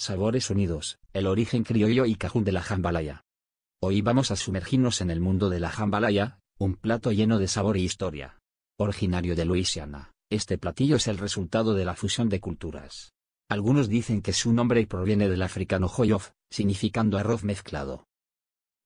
Sabores Unidos, el origen criollo y cajún de la jambalaya. Hoy vamos a sumergirnos en el mundo de la jambalaya, un plato lleno de sabor y e historia. Originario de Luisiana, este platillo es el resultado de la fusión de culturas. Algunos dicen que su nombre proviene del africano joyof, significando arroz mezclado.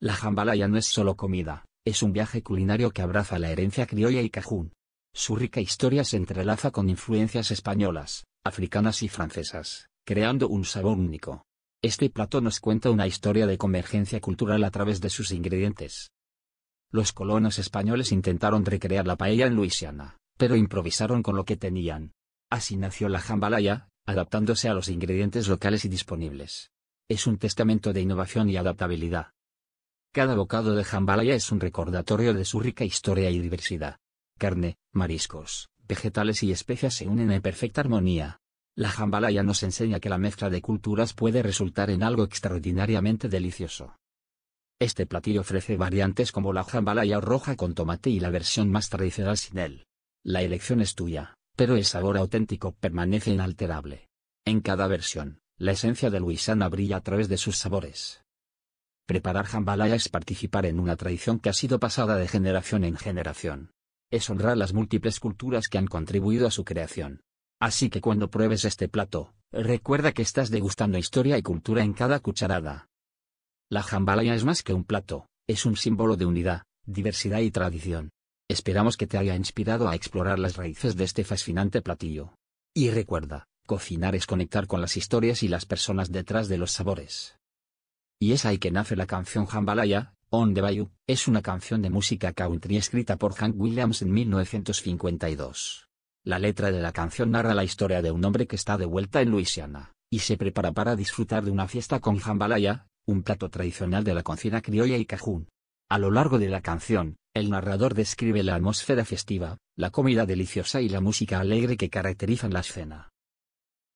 La jambalaya no es solo comida, es un viaje culinario que abraza la herencia criolla y cajún. Su rica historia se entrelaza con influencias españolas, africanas y francesas, creando un sabor único. Este plato nos cuenta una historia de convergencia cultural a través de sus ingredientes. Los colonos españoles intentaron recrear la paella en Luisiana, pero improvisaron con lo que tenían. Así nació la jambalaya, adaptándose a los ingredientes locales y disponibles. Es un testamento de innovación y adaptabilidad. Cada bocado de jambalaya es un recordatorio de su rica historia y diversidad. Carne, mariscos, vegetales y especias se unen en perfecta armonía, la jambalaya nos enseña que la mezcla de culturas puede resultar en algo extraordinariamente delicioso. Este platillo ofrece variantes como la jambalaya roja con tomate y la versión más tradicional sin él. La elección es tuya, pero el sabor auténtico permanece inalterable. En cada versión, la esencia de Luisana brilla a través de sus sabores. Preparar jambalaya es participar en una tradición que ha sido pasada de generación en generación. Es honrar las múltiples culturas que han contribuido a su creación. Así que cuando pruebes este plato, recuerda que estás degustando historia y cultura en cada cucharada. La jambalaya es más que un plato, es un símbolo de unidad, diversidad y tradición. Esperamos que te haya inspirado a explorar las raíces de este fascinante platillo. Y recuerda, cocinar es conectar con las historias y las personas detrás de los sabores. Y es ahí que nace la canción Jambalaya, On the Bayou, es una canción de música country escrita por Hank Williams en 1952. La letra de la canción narra la historia de un hombre que está de vuelta en Luisiana, y se prepara para disfrutar de una fiesta con jambalaya, un plato tradicional de la cocina criolla y cajún. A lo largo de la canción, el narrador describe la atmósfera festiva, la comida deliciosa y la música alegre que caracterizan la escena.